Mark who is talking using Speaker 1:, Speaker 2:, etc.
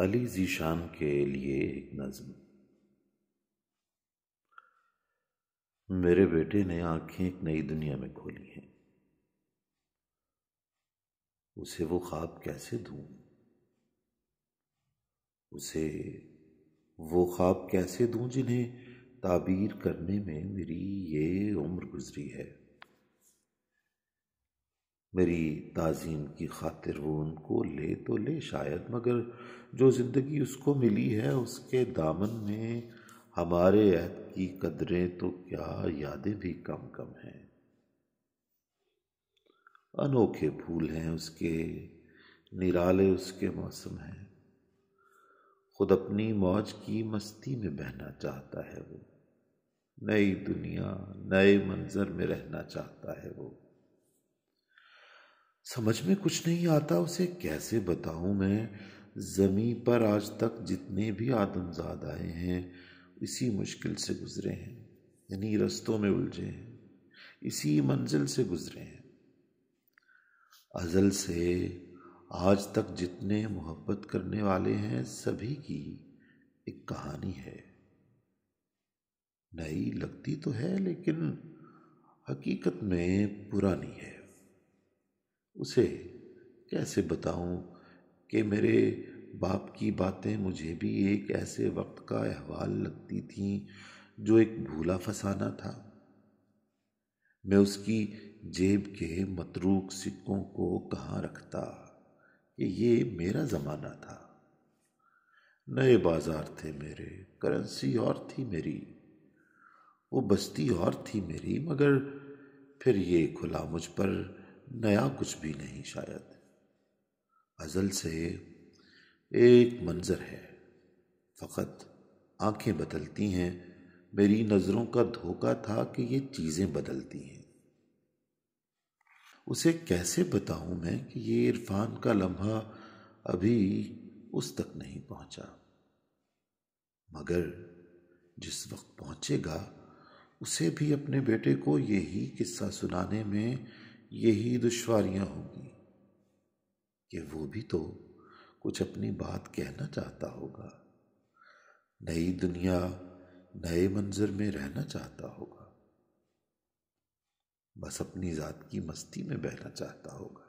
Speaker 1: अली जीशान के लिए एक नज्म मेरे बेटे ने आंखें एक नई दुनिया में खोली हैं उसे वो ख्वाब कैसे दू उसे वो ख्वाब कैसे दूं जिन्हें ताबीर करने में मेरी ये उम्र गुजरी है मेरी ताज़ीम की खातिर वो उनको ले तो ले शायद मगर जो ज़िंदगी उसको मिली है उसके दामन में हमारे अहद की कदरें तो क्या यादें भी कम कम हैं अनोखे फूल हैं उसके निराले उसके मौसम हैं खुद अपनी मौज की मस्ती में बहना चाहता है वो नई दुनिया नए मंजर में रहना चाहता है वो समझ में कुछ नहीं आता उसे कैसे बताऊं मैं ज़मीन पर आज तक जितने भी आदमजाद आए हैं इसी मुश्किल से गुजरे हैं यानी रस्तों में उलझे हैं इसी मंजिल से गुजरे हैं अजल से आज तक जितने मोहब्बत करने वाले हैं सभी की एक कहानी है नई लगती तो है लेकिन हकीकत में पुरानी है उसे कैसे बताऊं कि मेरे बाप की बातें मुझे भी एक ऐसे वक्त का अहवाल लगती थीं जो एक भूला फसाना था मैं उसकी जेब के मतरूक सिक्कों को कहाँ रखता कि ये मेरा ज़माना था नए बाजार थे मेरे करेंसी और थी मेरी वो बस्ती और थी मेरी मगर फिर ये खुला मुझ पर नया कुछ भी नहीं शायद अजल से एक मंज़र है फ़कत आंखें बदलती हैं मेरी नज़रों का धोखा था कि ये चीज़ें बदलती हैं उसे कैसे बताऊं मैं कि ये इरफान का लम्हा अभी उस तक नहीं पहुंचा मगर जिस वक्त पहुंचेगा उसे भी अपने बेटे को यही किस्सा सुनाने में यही दुश्वारियाँ होगी कि वो भी तो कुछ अपनी बात कहना चाहता होगा नई दुनिया नए मंजर में रहना चाहता होगा बस अपनी ज़ात की मस्ती में बहना चाहता होगा